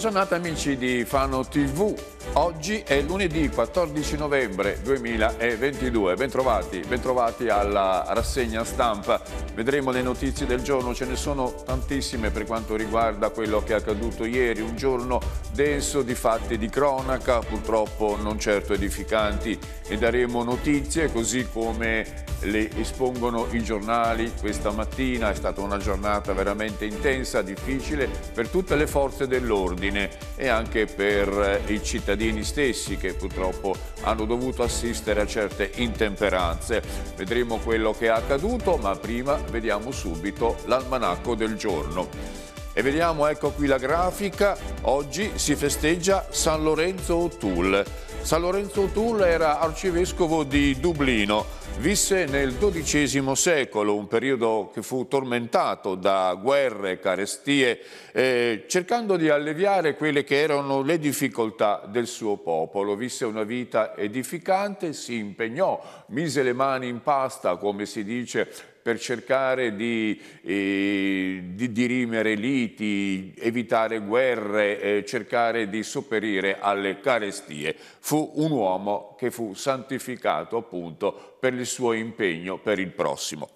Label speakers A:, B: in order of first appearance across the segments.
A: Buona giornata amici di Fano TV. Oggi è lunedì 14 novembre 2022. Bentrovati, bentrovati alla rassegna stampa. Vedremo le notizie del giorno, ce ne sono tantissime per quanto riguarda quello che è accaduto ieri, un giorno denso di fatti di cronaca, purtroppo non certo edificanti, e daremo notizie così come le espongono i giornali questa mattina. È stata una giornata veramente intensa, difficile per tutte le forze dell'ordine e anche per eh, i cittadini stessi che purtroppo hanno dovuto assistere a certe intemperanze. Vedremo quello che è accaduto, ma prima vediamo subito l'almanacco del giorno. E vediamo, ecco qui la grafica, oggi si festeggia San Lorenzo O'Toole. San Lorenzo O'Toole era arcivescovo di Dublino, visse nel XII secolo, un periodo che fu tormentato da guerre, carestie, eh, cercando di alleviare quelle che erano le difficoltà del suo popolo. Visse una vita edificante, si impegnò, mise le mani in pasta, come si dice, per cercare di, eh, di dirimere liti, evitare guerre, eh, cercare di sopperire alle carestie. Fu un uomo che fu santificato appunto per il suo impegno per il prossimo.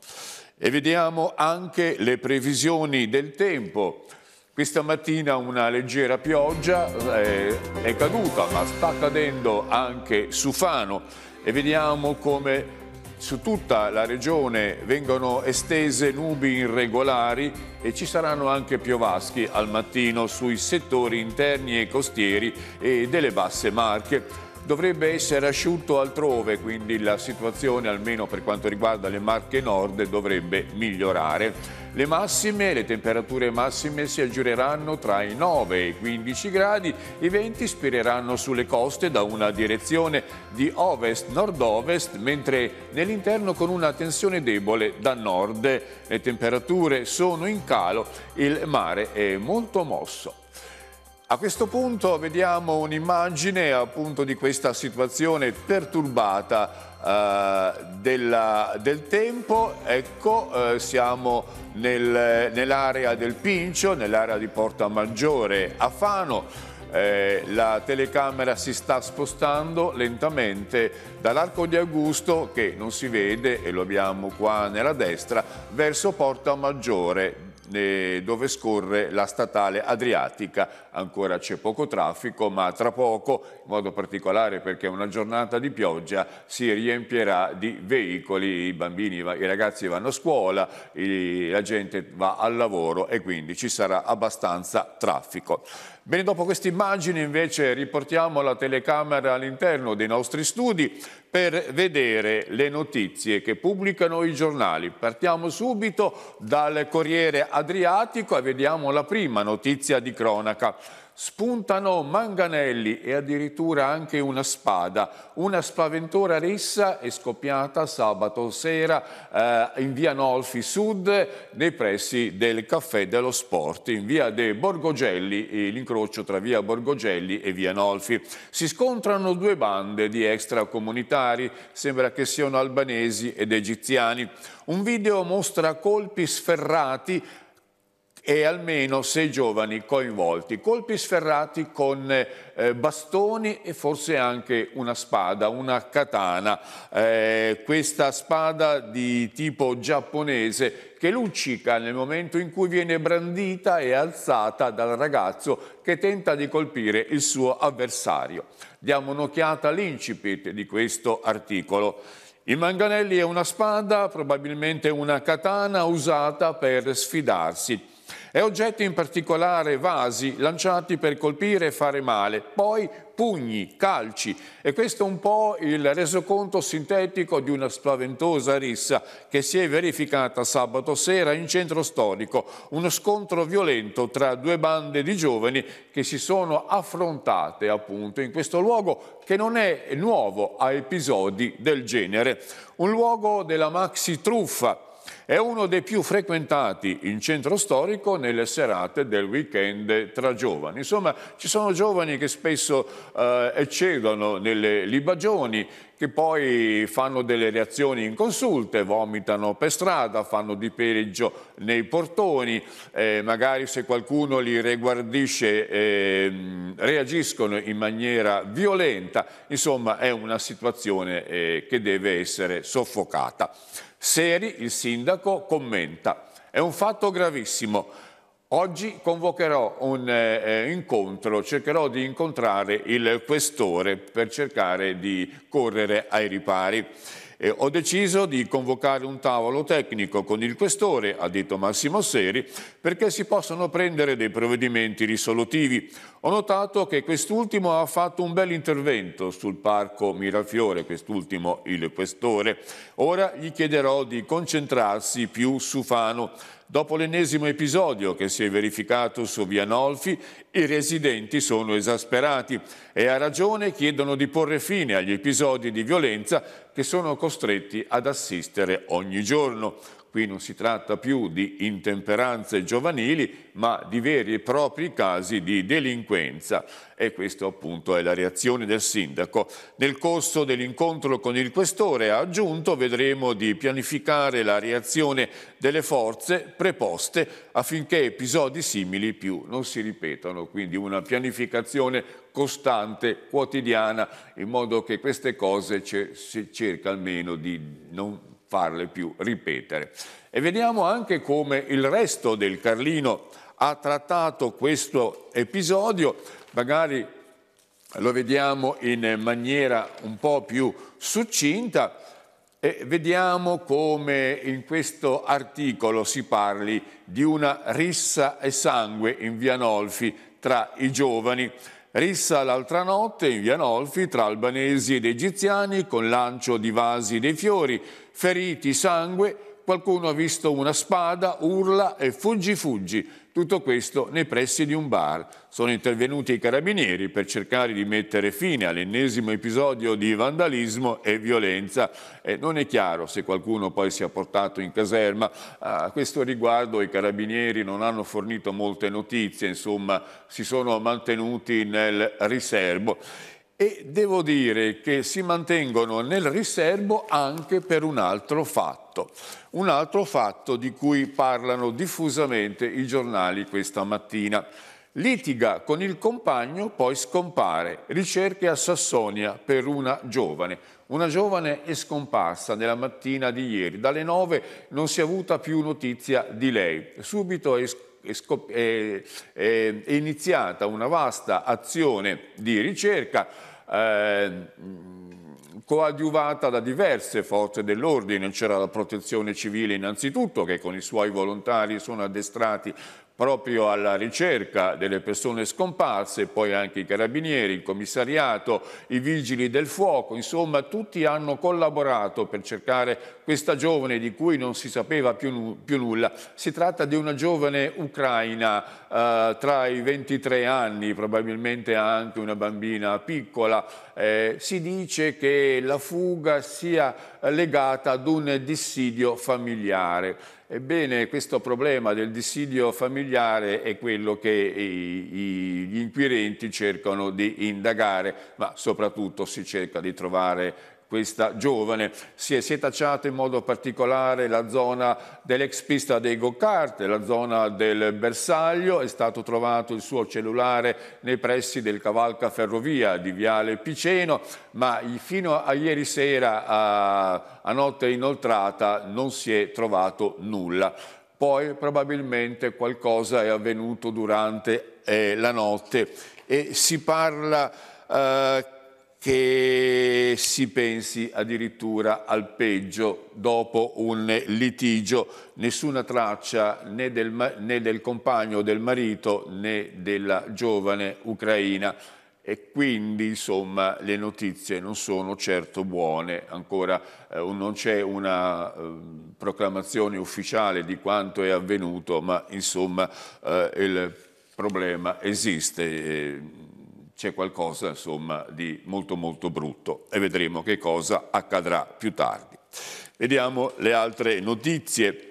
A: E vediamo anche le previsioni del tempo. Questa mattina una leggera pioggia eh, è caduta, ma sta cadendo anche su Fano e vediamo come su tutta la regione vengono estese nubi irregolari e ci saranno anche piovaschi al mattino sui settori interni e costieri e delle basse marche dovrebbe essere asciutto altrove, quindi la situazione almeno per quanto riguarda le Marche Nord dovrebbe migliorare. Le massime, le temperature massime si aggireranno tra i 9 e i 15 gradi, i venti spireranno sulle coste da una direzione di ovest-nord-ovest, mentre nell'interno con una tensione debole da nord. Le temperature sono in calo, il mare è molto mosso. A questo punto vediamo un'immagine appunto di questa situazione perturbata eh, della, del tempo, ecco eh, siamo nel, nell'area del Pincio, nell'area di Porta Maggiore a Fano, eh, la telecamera si sta spostando lentamente dall'arco di Augusto che non si vede e lo abbiamo qua nella destra verso Porta Maggiore eh, dove scorre la statale Adriatica. Ancora c'è poco traffico, ma tra poco, in modo particolare perché è una giornata di pioggia, si riempirà di veicoli. I bambini, i ragazzi vanno a scuola, la gente va al lavoro e quindi ci sarà abbastanza traffico. Bene, dopo queste immagini invece riportiamo la telecamera all'interno dei nostri studi per vedere le notizie che pubblicano i giornali. Partiamo subito dal Corriere Adriatico e vediamo la prima notizia di cronaca. Spuntano manganelli e addirittura anche una spada. Una spaventola rissa è scoppiata sabato sera eh, in via Nolfi Sud, nei pressi del Caffè dello Sport, in via De Borgogelli, l'incrocio tra via Borgogelli e via Nolfi. Si scontrano due bande di extracomunità militari, sembra che siano albanesi ed egiziani. Un video mostra colpi sferrati e almeno sei giovani coinvolti, colpi sferrati con eh, bastoni e forse anche una spada, una katana, eh, questa spada di tipo giapponese che luccica nel momento in cui viene brandita e alzata dal ragazzo che tenta di colpire il suo avversario. Diamo un'occhiata all'incipit di questo articolo. Il manganelli è una spada, probabilmente una katana usata per sfidarsi e oggetti in particolare vasi lanciati per colpire e fare male, poi pugni, calci e questo è un po' il resoconto sintetico di una spaventosa rissa che si è verificata sabato sera in centro storico, uno scontro violento tra due bande di giovani che si sono affrontate appunto in questo luogo che non è nuovo a episodi del genere, un luogo della maxi truffa è uno dei più frequentati in centro storico nelle serate del weekend tra giovani. Insomma, ci sono giovani che spesso eh, eccedono nelle libagioni, che poi fanno delle reazioni inconsulte, vomitano per strada, fanno di peggio nei portoni, eh, magari se qualcuno li reguardisce eh, reagiscono in maniera violenta, insomma è una situazione eh, che deve essere soffocata. Seri, il sindaco, commenta è un fatto gravissimo. Oggi convocherò un eh, eh, incontro, cercherò di incontrare il questore per cercare di correre ai ripari eh, ho deciso di convocare un tavolo tecnico con il questore, ha detto Massimo Seri, perché si possono prendere dei provvedimenti risolutivi. Ho notato che quest'ultimo ha fatto un bel intervento sul parco Mirafiore, quest'ultimo il questore. Ora gli chiederò di concentrarsi più su Fano Dopo l'ennesimo episodio che si è verificato su Via Nolfi, i residenti sono esasperati e a ragione chiedono di porre fine agli episodi di violenza che sono costretti ad assistere ogni giorno. Qui non si tratta più di intemperanze giovanili, ma di veri e propri casi di delinquenza. E questa appunto è la reazione del sindaco. Nel corso dell'incontro con il questore ha aggiunto vedremo di pianificare la reazione delle forze preposte affinché episodi simili più non si ripetano. Quindi una pianificazione costante, quotidiana, in modo che queste cose si cerca almeno di non farle più ripetere. E vediamo anche come il resto del Carlino ha trattato questo episodio, magari lo vediamo in maniera un po' più succinta e vediamo come in questo articolo si parli di una rissa e sangue in Vianolfi tra i giovani Rissa l'altra notte in via Nolfi tra albanesi ed egiziani con lancio di vasi dei fiori, feriti sangue qualcuno ha visto una spada, urla e fuggi fuggi. Tutto questo nei pressi di un bar. Sono intervenuti i carabinieri per cercare di mettere fine all'ennesimo episodio di vandalismo e violenza. E non è chiaro se qualcuno poi sia portato in caserma. A questo riguardo i carabinieri non hanno fornito molte notizie, insomma si sono mantenuti nel riservo e devo dire che si mantengono nel riservo anche per un altro fatto, un altro fatto di cui parlano diffusamente i giornali questa mattina. Litiga con il compagno, poi scompare. Ricerche a Sassonia per una giovane. Una giovane è scomparsa nella mattina di ieri. Dalle nove non si è avuta più notizia di lei. Subito è scomparsa è, iniziata una vasta azione di ricerca eh, coadiuvata da diverse forze dell'ordine, c'era la protezione civile innanzitutto che con i suoi volontari sono addestrati proprio alla ricerca delle persone scomparse, poi anche i carabinieri, il commissariato, i vigili del fuoco, insomma tutti hanno collaborato per cercare questa giovane di cui non si sapeva più, più nulla. Si tratta di una giovane ucraina eh, tra i 23 anni, probabilmente anche una bambina piccola. Eh, si dice che la fuga sia legata ad un dissidio familiare. Ebbene, questo problema del dissidio familiare è quello che i, i, gli inquirenti cercano di indagare, ma soprattutto si cerca di trovare questa giovane. Si è, si tacciata in modo particolare la zona dell'ex pista dei go-kart, la zona del bersaglio, è stato trovato il suo cellulare nei pressi del Cavalca Ferrovia di Viale Piceno, ma fino a ieri sera a, a notte inoltrata non si è trovato nulla. Poi probabilmente qualcosa è avvenuto durante eh, la notte e si parla eh, che si pensi addirittura al peggio dopo un litigio, nessuna traccia né del, né del compagno del marito né della giovane ucraina e quindi insomma le notizie non sono certo buone, ancora eh, non c'è una eh, proclamazione ufficiale di quanto è avvenuto, ma insomma eh, il problema esiste eh, c'è qualcosa insomma, di molto molto brutto e vedremo che cosa accadrà più tardi. Vediamo le altre notizie.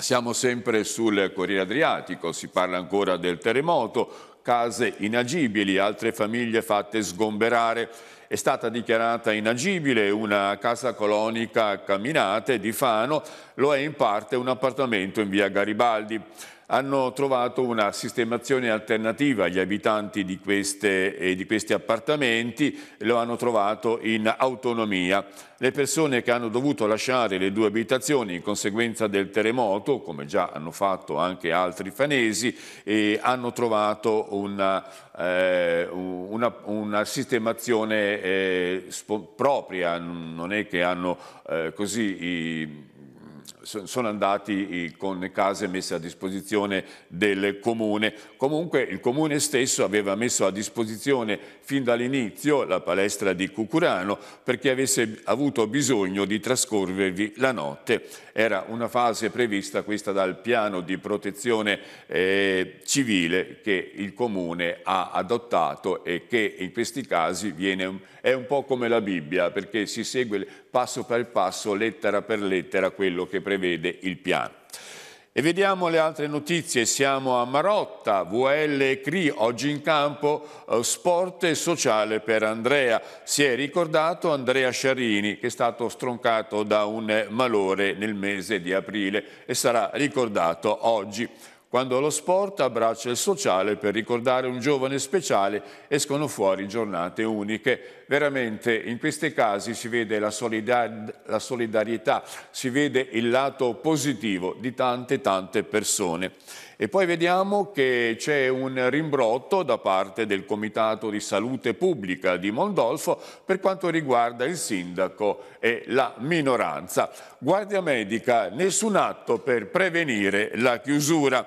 A: Siamo sempre sul Corriere Adriatico, si parla ancora del terremoto, case inagibili, altre famiglie fatte sgomberare. È stata dichiarata inagibile una casa colonica a Camminate di Fano, lo è in parte un appartamento in via Garibaldi hanno trovato una sistemazione alternativa agli abitanti di, queste, eh, di questi appartamenti, lo hanno trovato in autonomia. Le persone che hanno dovuto lasciare le due abitazioni in conseguenza del terremoto, come già hanno fatto anche altri fanesi, eh, hanno trovato una, eh, una, una sistemazione eh, propria, non è che hanno eh, così... I, sono andati con case messe a disposizione del comune. Comunque il comune stesso aveva messo a disposizione fin dall'inizio la palestra di Cucurano per chi avesse avuto bisogno di trascorrervi la notte. Era una fase prevista questa dal piano di protezione eh, civile che il comune ha adottato e che in questi casi viene, è un po' come la Bibbia perché si segue passo per passo, lettera per lettera quello che che prevede il piano. E vediamo le altre notizie, siamo a Marotta, VL e CRI, oggi in campo eh, sport e sociale per Andrea. Si è ricordato Andrea Sciarini che è stato stroncato da un malore nel mese di aprile e sarà ricordato oggi. Quando lo sport abbraccia il sociale per ricordare un giovane speciale escono fuori giornate uniche. Veramente in questi casi si vede la, solidar la solidarietà, si vede il lato positivo di tante tante persone. E poi vediamo che c'è un rimbrotto da parte del Comitato di Salute Pubblica di Mondolfo per quanto riguarda il sindaco e la minoranza. Guardia Medica, nessun atto per prevenire la chiusura.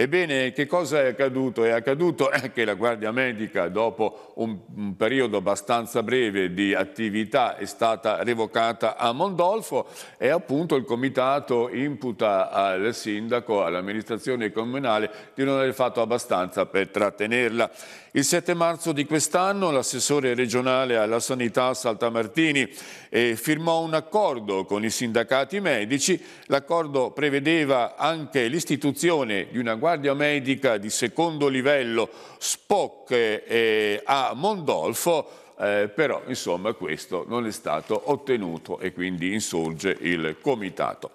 A: Ebbene, che cosa è accaduto? È accaduto che la Guardia Medica, dopo un, un periodo abbastanza breve di attività, è stata revocata a Mondolfo e appunto il Comitato imputa al Sindaco, all'amministrazione comunale, di non aver fatto abbastanza per trattenerla. Il 7 marzo di quest'anno l'assessore regionale alla sanità Saltamartini eh, firmò un accordo con i sindacati medici. L'accordo prevedeva anche l'istituzione di una guardia guardia medica di secondo livello Spock eh, a Mondolfo, eh, però insomma questo non è stato ottenuto e quindi insorge il comitato.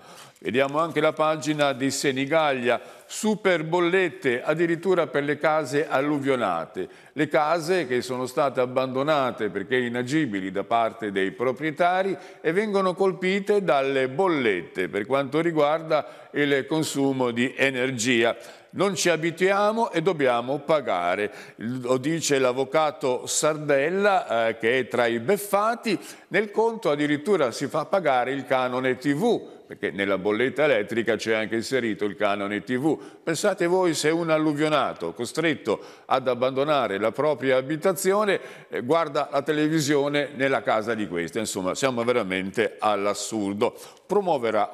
A: Vediamo anche la pagina di Senigallia, super bollette addirittura per le case alluvionate, le case che sono state abbandonate perché inagibili da parte dei proprietari e vengono colpite dalle bollette per quanto riguarda il consumo di energia. Non ci abituiamo e dobbiamo pagare, lo dice l'avvocato Sardella eh, che è tra i beffati, nel conto addirittura si fa pagare il canone TV perché nella bolletta elettrica c'è anche inserito il canone TV. Pensate voi se un alluvionato costretto ad abbandonare la propria abitazione eh, guarda la televisione nella casa di questa, insomma siamo veramente all'assurdo promuoverò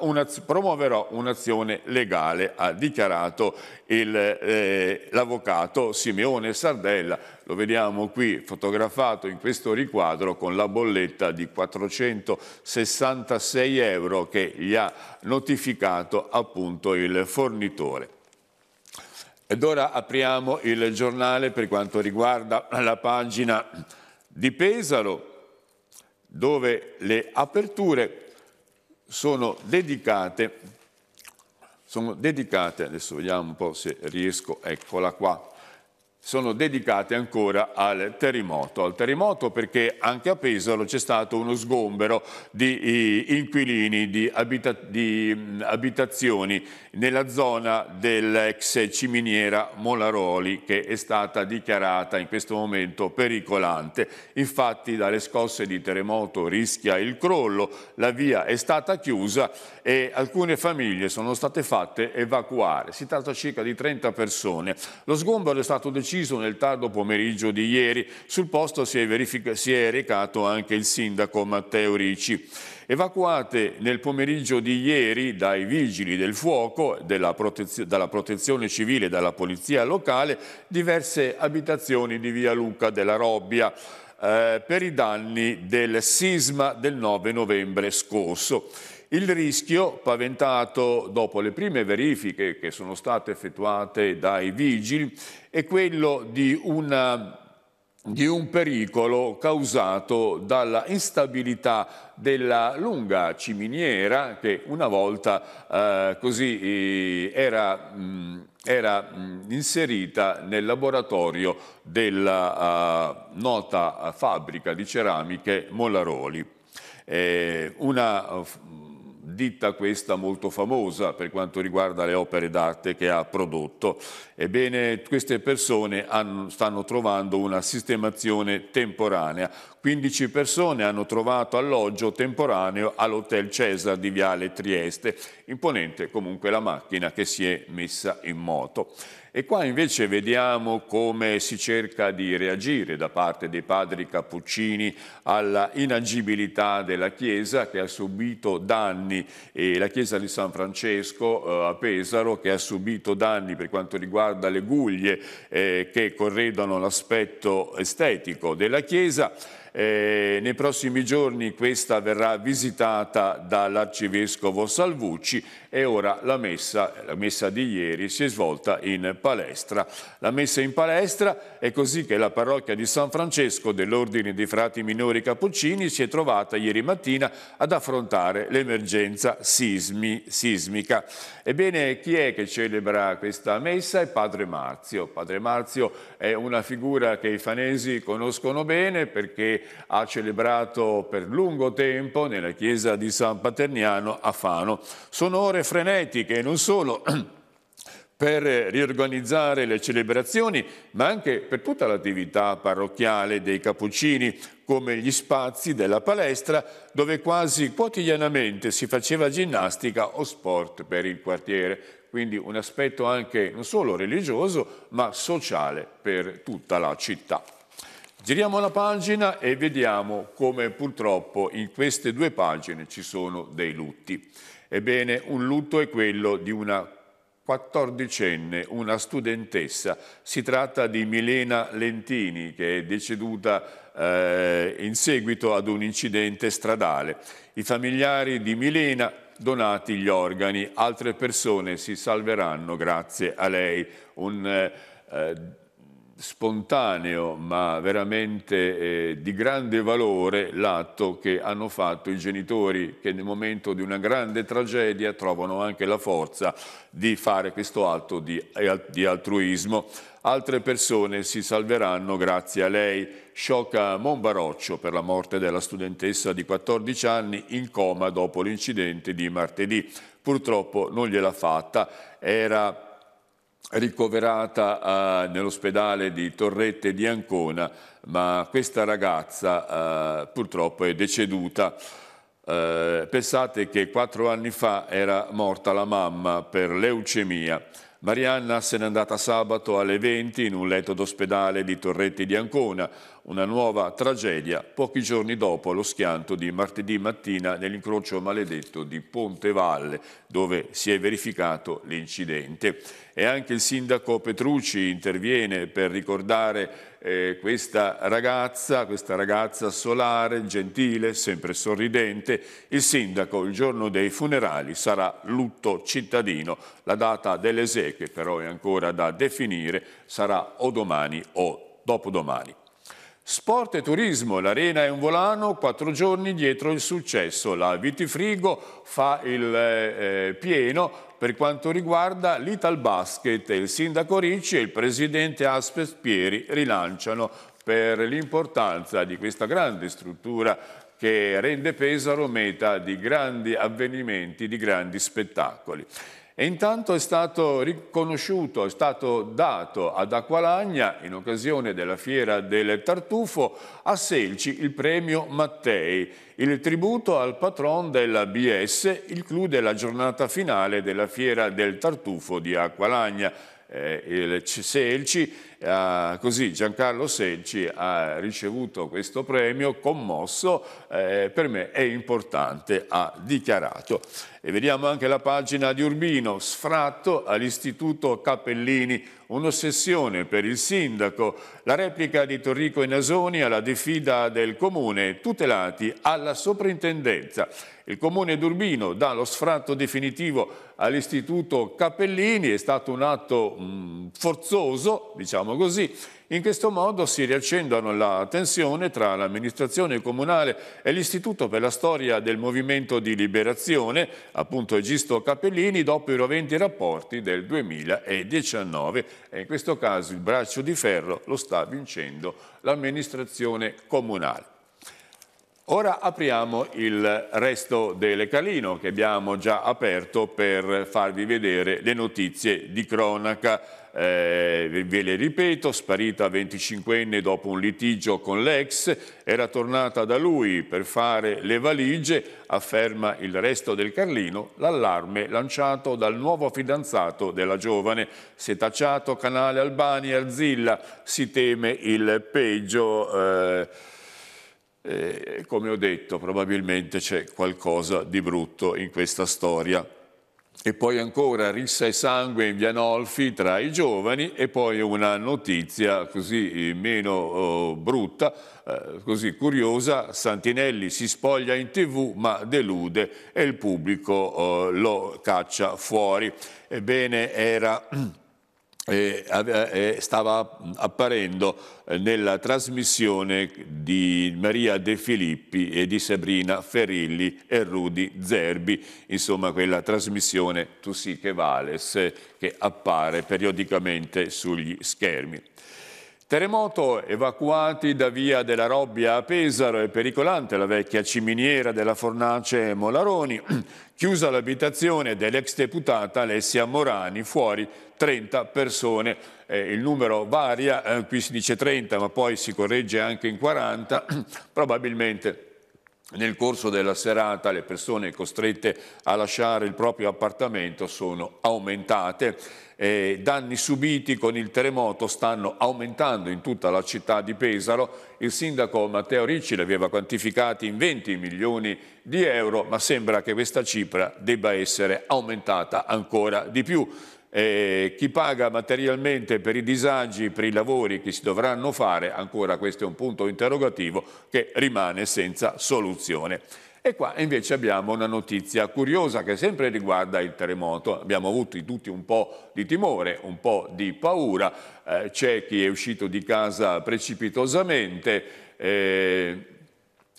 A: un'azione legale, ha dichiarato eh, l'avvocato eh, Simeone Sardella. Lo vediamo qui fotografato in questo riquadro con la bolletta di 466 euro che gli ha notificato appunto il fornitore. Ed ora apriamo il giornale per quanto riguarda la pagina di Pesaro, dove le aperture sono dedicate, sono dedicate, adesso vediamo un po' se riesco, eccola qua, sono dedicate ancora al terremoto. Al terremoto perché anche a Pesaro c'è stato uno sgombero di inquilini, di, abita di abitazioni nella zona dell'ex ciminiera Molaroli che è stata dichiarata in questo momento pericolante. Infatti dalle scosse di terremoto rischia il crollo, la via è stata chiusa e alcune famiglie sono state fatte evacuare. Si tratta circa di 30 persone. Lo sgombero è stato deciso ucciso nel tardo pomeriggio di ieri. Sul posto si è, si è recato anche il sindaco Matteo Ricci. Evacuate nel pomeriggio di ieri dai vigili del fuoco, protezio dalla protezione civile e dalla polizia locale, diverse abitazioni di via Luca della Robbia eh, per i danni del sisma del 9 novembre scorso. Il rischio, paventato dopo le prime verifiche che sono state effettuate dai vigili, è quello di una di un pericolo causato dalla instabilità della lunga ciminiera che una volta eh, così eh, era, mh, mm, era mh, mm, inserita nel laboratorio della uh, nota fabbrica di ceramiche Mollaroli. Eh, una ditta questa molto famosa per quanto riguarda le opere d'arte che ha prodotto. Ebbene, queste persone hanno, stanno trovando una sistemazione temporanea. 15 persone hanno trovato alloggio temporaneo all'Hotel Cesar di Viale Trieste, imponente comunque la macchina che si è messa in moto. E qua invece vediamo come si cerca di reagire da parte dei padri cappuccini alla inagibilità della Chiesa che ha subito danni, e la Chiesa di San Francesco eh, a Pesaro che ha subito danni per quanto riguarda le guglie eh, che corredano l'aspetto estetico della Chiesa eh, nei prossimi giorni questa verrà visitata dall'arcivescovo Salvucci e ora la messa, la messa di ieri si è svolta in palestra. La messa in palestra è così che la parrocchia di San Francesco dell'Ordine dei Frati Minori Cappuccini si è trovata ieri mattina ad affrontare l'emergenza sismi, sismica. Ebbene, chi è che celebra questa messa? È Padre Marzio. Padre Marzio è una figura che i fanesi conoscono bene perché ha celebrato per lungo tempo nella chiesa di San Paterniano a Fano. Sono ore frenetiche, non solo per riorganizzare le celebrazioni, ma anche per tutta l'attività parrocchiale dei cappuccini, come gli spazi della palestra dove quasi quotidianamente si faceva ginnastica o sport per il quartiere. Quindi un aspetto anche non solo religioso, ma sociale per tutta la città. Giriamo la pagina e vediamo come purtroppo in queste due pagine ci sono dei lutti. Ebbene, un lutto è quello di una quattordicenne, una studentessa. Si tratta di Milena Lentini che è deceduta eh, in seguito ad un incidente stradale. I familiari di Milena donati gli organi, altre persone si salveranno grazie a lei. Un, eh, spontaneo ma veramente eh, di grande valore l'atto che hanno fatto i genitori che nel momento di una grande tragedia trovano anche la forza di fare questo atto di, eh, di altruismo. Altre persone si salveranno grazie a lei. Sciocca Monbaroccio per la morte della studentessa di 14 anni in coma dopo l'incidente di martedì. Purtroppo non gliela fatta, era ricoverata eh, nell'ospedale di Torrette di Ancona, ma questa ragazza eh, purtroppo è deceduta. Eh, pensate che quattro anni fa era morta la mamma per leucemia. Marianna se n'è andata sabato alle 20 in un letto d'ospedale di Torrette di Ancona una nuova tragedia pochi giorni dopo lo schianto di martedì mattina nell'incrocio maledetto di Ponte Valle dove si è verificato l'incidente. E anche il sindaco Petrucci interviene per ricordare eh, questa ragazza, questa ragazza solare, gentile, sempre sorridente. Il sindaco il giorno dei funerali sarà lutto cittadino. La data delle esequie però è ancora da definire, sarà o domani o dopodomani. Sport e turismo, l'arena è un volano, quattro giorni dietro il successo. La Vitifrigo fa il eh, pieno per quanto riguarda l'Ital Basket. Il sindaco Ricci e il presidente Aspes Pieri rilanciano per l'importanza di questa grande struttura che rende Pesaro meta di grandi avvenimenti, di grandi spettacoli. E intanto è stato riconosciuto, è stato dato ad Acqualagna, in occasione della fiera del Tartufo, a Selci il premio Mattei, il tributo al patron della BS, il clou della giornata finale della fiera del Tartufo di Acqualagna. Eh, il Selci Uh, così Giancarlo Seggi ha ricevuto questo premio commosso, eh, per me è importante, ha dichiarato. E vediamo anche la pagina di Urbino, sfratto all'Istituto Cappellini, un'ossessione per il sindaco, la replica di Torrico e Nasoni alla diffida del comune, tutelati alla soprintendenza. Il comune d'Urbino dà lo sfratto definitivo all'Istituto Cappellini, è stato un atto mh, mm, forzoso, diciamo diciamo così. In questo modo si riaccendono la tensione tra l'amministrazione comunale e l'Istituto per la storia del movimento di liberazione, appunto Egisto Capellini, dopo i roventi rapporti del 2019. E in questo caso il braccio di ferro lo sta vincendo l'amministrazione comunale. Ora apriamo il resto del calino che abbiamo già aperto per farvi vedere le notizie di cronaca. Eh, ve le ripeto, sparita 25enne dopo un litigio con l'ex, era tornata da lui per fare le valigie, afferma il resto del Carlino, l'allarme lanciato dal nuovo fidanzato della giovane. Setacciato canale Albani, Arzilla, si teme il peggio... Eh, e eh, come ho detto, probabilmente c'è qualcosa di brutto in questa storia. E poi ancora rissa e sangue in Vianolfi tra i giovani e poi una notizia così eh, meno oh, brutta, eh, così curiosa, Santinelli si spoglia in tv ma delude e il pubblico oh, lo caccia fuori. Ebbene, era stava apparendo eh, nella trasmissione di Maria De Filippi e di Sabrina Ferilli e Rudi Zerbi, insomma quella trasmissione Tu sì che vales eh, che appare periodicamente sugli schermi. Terremoto, evacuati da via della Robbia a Pesaro e pericolante la vecchia ciminiera della Fornace Molaroni, chiusa l'abitazione dell'ex deputata Alessia Morani fuori 30 persone, eh, il numero varia, eh, qui si dice 30 ma poi si corregge anche in 40, probabilmente nel corso della serata le persone costrette a lasciare il proprio appartamento sono aumentate. Eh, danni subiti con il terremoto stanno aumentando in tutta la città di Pesaro. Il sindaco Matteo Ricci li aveva quantificati in 20 milioni di euro, ma sembra che questa cifra debba essere aumentata ancora di più. Eh, chi paga materialmente per i disagi, per i lavori che si dovranno fare, ancora questo è un punto interrogativo che rimane senza soluzione. E qua invece abbiamo una notizia curiosa che sempre riguarda il terremoto. Abbiamo avuto tutti un po' di timore, un po' di paura. Eh, c'è chi è uscito di casa precipitosamente. Eh,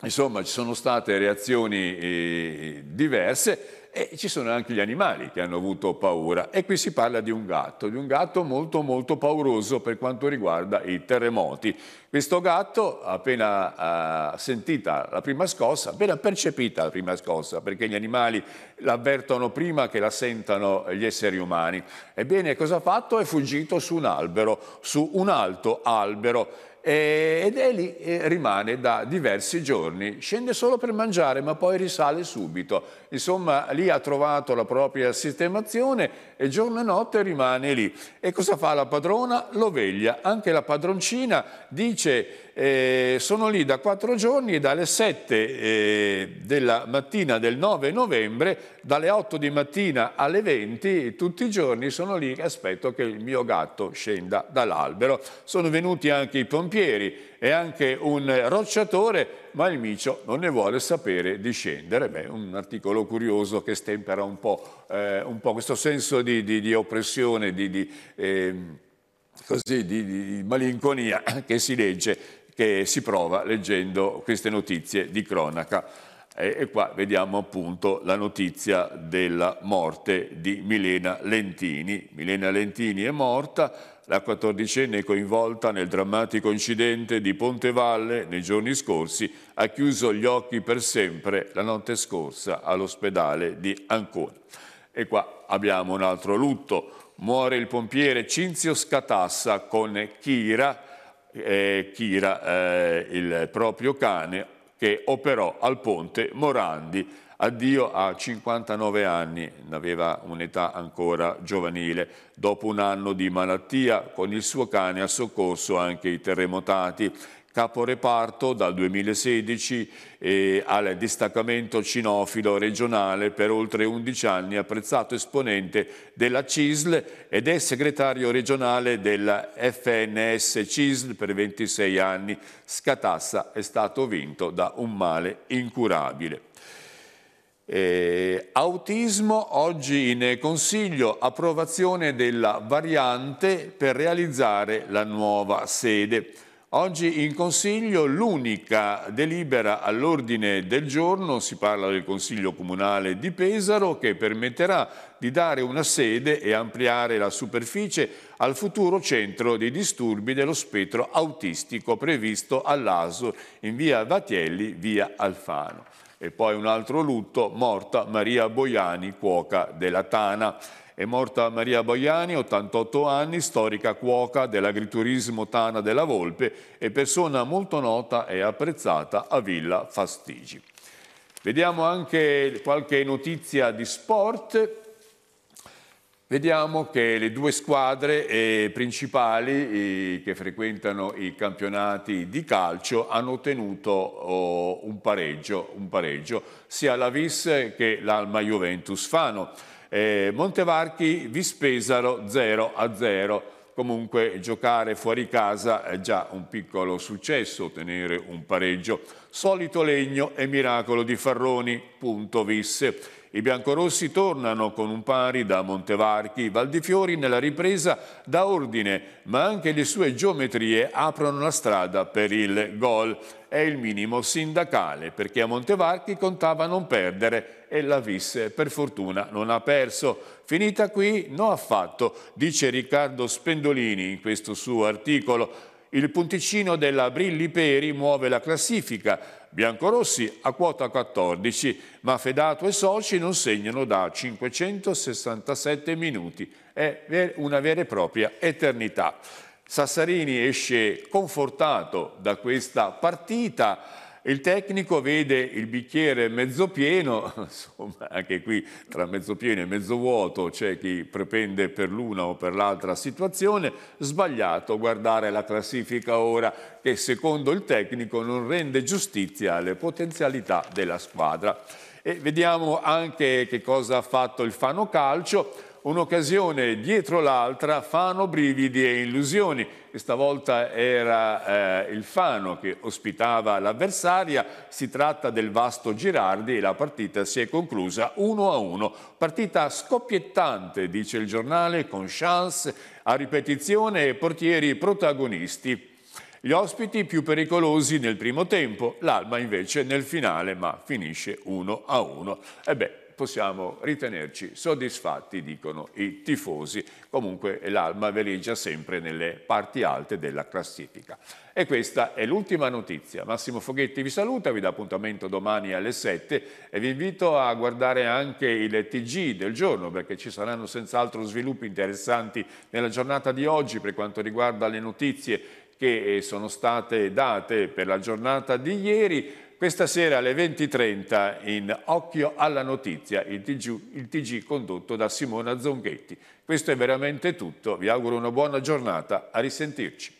A: insomma, ci sono state reazioni eh, diverse e ci sono anche gli animali che hanno avuto paura. E qui si parla di un gatto, di un gatto molto molto pauroso per quanto riguarda i terremoti. Questo gatto, appena uh, sentita la prima scossa, appena percepita la prima scossa, perché gli animali l'avvertono prima che la sentano gli esseri umani. Ebbene, cosa ha fatto? È fuggito su un albero, su un alto albero eh, ed è lì e eh, rimane da diversi giorni, scende solo per mangiare ma poi risale subito, insomma lì ha trovato la propria sistemazione e giorno e notte rimane lì. E cosa fa la padrona? Lo veglia, anche la padroncina dice eh, sono lì da quattro giorni e dalle 7 eh, della mattina del 9 novembre, dalle 8 di mattina alle 20 tutti i giorni sono lì e aspetto che il mio gatto scenda dall'albero. Sono venuti anche i pompieri pompieri, è anche un rocciatore, ma il micio non ne vuole sapere di scendere. Beh, un articolo curioso che stempera un po', eh, un po questo senso di, di, di oppressione, di, eh, così, di malinconia che si legge, che si prova leggendo queste notizie di cronaca. E, qua vediamo appunto la notizia della morte di Milena Lentini. Milena Lentini è morta la quattordicenne coinvolta nel drammatico incidente di Ponte Valle nei giorni scorsi ha chiuso gli occhi per sempre la notte scorsa all'ospedale di Ancona. E qua abbiamo un altro lutto. Muore il pompiere Cinzio Scatassa con Chira, eh, Chira eh, il proprio cane, che operò al ponte Morandi Addio a 59 anni, aveva un'età ancora giovanile, dopo un anno di malattia, con il suo cane ha soccorso anche i terremotati. Caporeparto dal 2016 al distaccamento cinofilo regionale per oltre 11 anni, apprezzato esponente della CISL ed è segretario regionale della FNS CISL per 26 anni. Scatassa è stato vinto da un male incurabile. Eh, autismo oggi in consiglio approvazione della variante per realizzare la nuova sede. Oggi in consiglio l'unica delibera all'ordine del giorno, si parla del consiglio comunale di Pesaro, che permetterà di dare una sede e ampliare la superficie al futuro centro di disturbi dello spettro autistico previsto all'ASO in via Vatielli, via Alfano. E poi un altro lutto, morta Maria Boiani, cuoca della Tana. È morta Maria Boiani, 88 anni, storica cuoca dell'agriturismo Tana della Volpe e persona molto nota e apprezzata a Villa Fastigi. Vediamo anche qualche notizia di sport Vediamo che le due squadre eh, principali che frequentano i campionati di calcio hanno ottenuto oh, un pareggio, un pareggio sia la Vis che l'Alma Juventus Fano. Eh, Montevarchi vi spesero 0 a 0. Comunque giocare fuori casa è già un piccolo successo, ottenere un pareggio Solito legno e miracolo di Farroni, punto visse. I biancorossi tornano con un pari da Montevarchi, Valdifiori nella ripresa dà ordine, ma anche le sue geometrie aprono la strada per il gol. È il minimo sindacale perché a Montevarchi contava non perdere e la visse per fortuna non ha perso. Finita qui? No affatto, dice Riccardo Spendolini in questo suo articolo. Il punticino della Brilli Peri muove la classifica, Biancorossi a quota 14, ma Fedato e Soci non segnano da 567 minuti, è una vera e propria eternità. Sassarini esce confortato da questa partita, il tecnico vede il bicchiere mezzo pieno, insomma anche qui tra mezzo pieno e mezzo vuoto c'è chi prepende per l'una o per l'altra situazione, sbagliato guardare la classifica ora che secondo il tecnico non rende giustizia alle potenzialità della squadra. E vediamo anche che cosa ha fatto il Fano Calcio, un'occasione dietro l'altra, Fano brividi e illusioni questa volta era eh, il Fano che ospitava l'avversaria, si tratta del Vasto Girardi e la partita si è conclusa 1-1, partita scoppiettante dice il giornale con chance a ripetizione e portieri protagonisti. Gli ospiti più pericolosi nel primo tempo, l'Alba invece nel finale, ma finisce 1 a 1. Ebbene, possiamo ritenerci soddisfatti, dicono i tifosi. Comunque l'Alma veleggia sempre nelle parti alte della classifica. E questa è l'ultima notizia. Massimo Foghetti vi saluta, vi dà appuntamento domani alle 7 e vi invito a guardare anche il TG del giorno perché ci saranno senz'altro sviluppi interessanti nella giornata di oggi per quanto riguarda le notizie che eh, sono state date per la giornata di ieri questa sera alle 20.30 in Occhio alla Notizia, il TG, il TG condotto da Simona Zonghetti. Questo è veramente tutto, vi auguro una buona giornata, a risentirci.